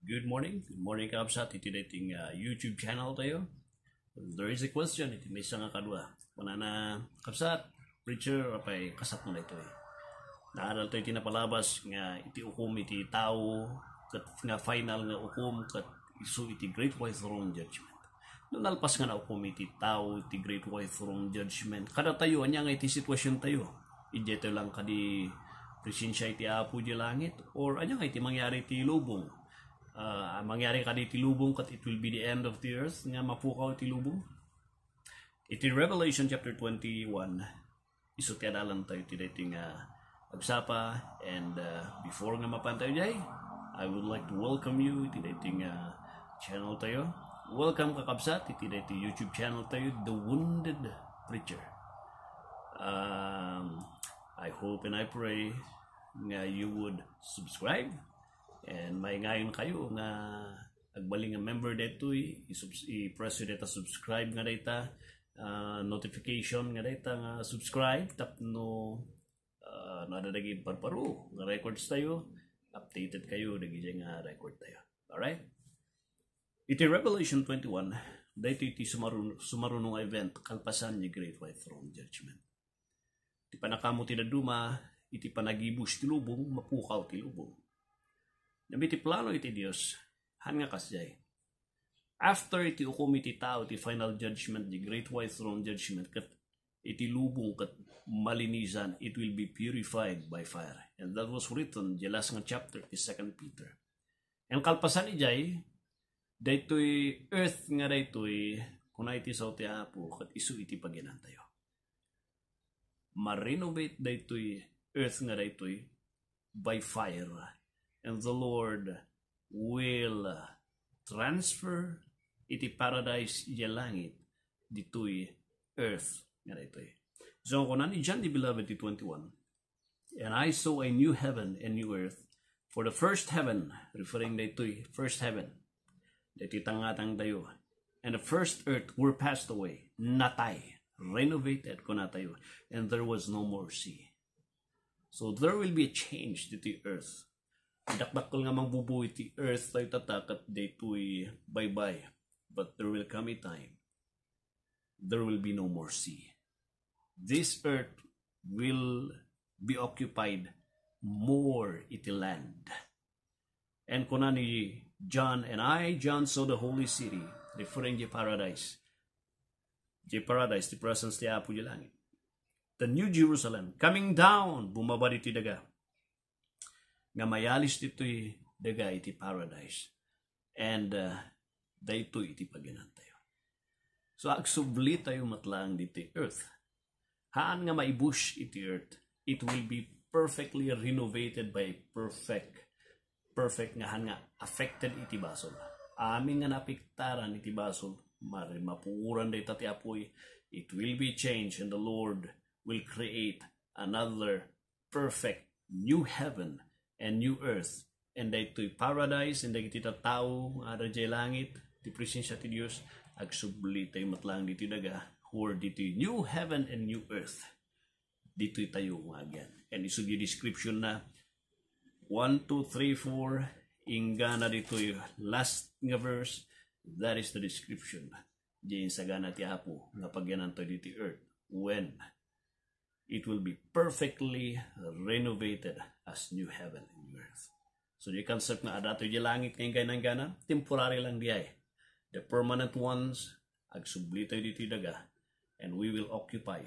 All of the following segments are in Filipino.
Good morning. Good morning kaabsat. Iti dating uh, ah, YouTube channel tayo. There is a question. Iti may isang kadwa. Kuna na kaabsat. Preacher, apay kasat mo na ito eh. Naaral tayo iti napalabas nga iti ukom iti tao kat nga final nga ukom kat isu iti great white throne judgment. Noon nalpas nga na ukom iti tao iti great white throne judgment. Kada tayo, anya nga iti sitwasyon tayo. Ijeto lang kadi presensya iti apo di langit or anya nga iti mangyari iti lubong uh, mangyari kadi tilubong kat it will be the end of the earth nga mapukaw tilubong iti Revelation chapter 21 iso tiadalan tayo ti dating uh, ah, agsapa and uh, before nga mapantay jay I would like to welcome you iti dating uh, channel tayo welcome kakabsat iti dating YouTube channel tayo The Wounded Preacher um, I hope and I pray nga you would subscribe And may ngayon kayo nga agbaling nga member dito eh, i-press yun data subscribe nga data uh, notification nga data nga subscribe tapno uh, ah, nadadagin parparu nga records tayo updated kayo dagiti nga record tayo alright iti Revelation 21 dito iti sumarun sumarunong event kalpasan ni Great White Throne Judgment iti panakamo ti daduma iti panagibus ti lubong mapukaw ti lubong Nabiti plano iti Dios han nga kasjay. After iti ukumi ti tao ti final judgment, the great white throne judgment, kat iti lubong kat malinisan, it will be purified by fire. And that was written the last nga chapter, the second Peter. And kalpasan ijay, daytoy earth nga daytoy, kunay iti sa ti apo, kat isu iti paginan tayo. Ma-renovate daytoy earth nga daytoy by fire and the Lord will transfer iti paradise iti langit ditoy earth. Nga ito'y. So, kunan ni John the Beloved, 21. And I saw a new heaven and new earth, for the first heaven, referring dito'y first heaven, dito'y tangatang tayo, and the first earth were passed away, natay, renovated ko na tayo, and there was no more sea. So there will be a change to the earth dakdakol nga mangbubuhi ti earth tay tatakat to'y bye-bye. But there will come a time there will be no more sea. This earth will be occupied more iti land. And kunani John and I, John saw the holy city, referring to paradise. The paradise, the presence the Apu langit. The New Jerusalem, coming down, bumabadi ti daga nga mayalis dito'y dagay iti paradise and uh, dayto iti paginan tayo. So agsubli tayo matlang diti earth. Haan nga maibush iti earth, it will be perfectly renovated by perfect perfect nga han nga affected iti basol. Amin nga napiktaran iti basol, mapuuran day tati apoy, it will be changed and the Lord will create another perfect new heaven and new earth. And daytoy paradise, and dagiti tao, ara jay langit, ti presensya ti Dios agsubli tayo matlang diti daga, or diti new heaven and new earth. Dito tayo umagyan. And iso di description na 1, 2, 3, 4, ingana dito yung last nga verse, that is the description. Diyan sa gana ti Apo, nga pagyanan to diti earth. When? it will be perfectly renovated as new heaven and new earth. So yung concept na adato yung langit ngayon ganan ganan, temporary lang di ay. The permanent ones, ag agsublito dito daga, and we will occupy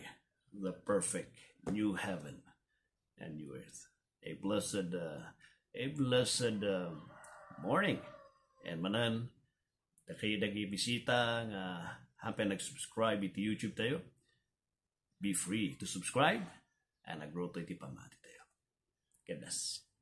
the perfect new heaven and new earth. A blessed, uh, a blessed uh, morning. And manan, na kayo nagbisita nga happen nag-subscribe iti YouTube tayo. Be free to subscribe and nag-rotate pa mati tayo. God bless.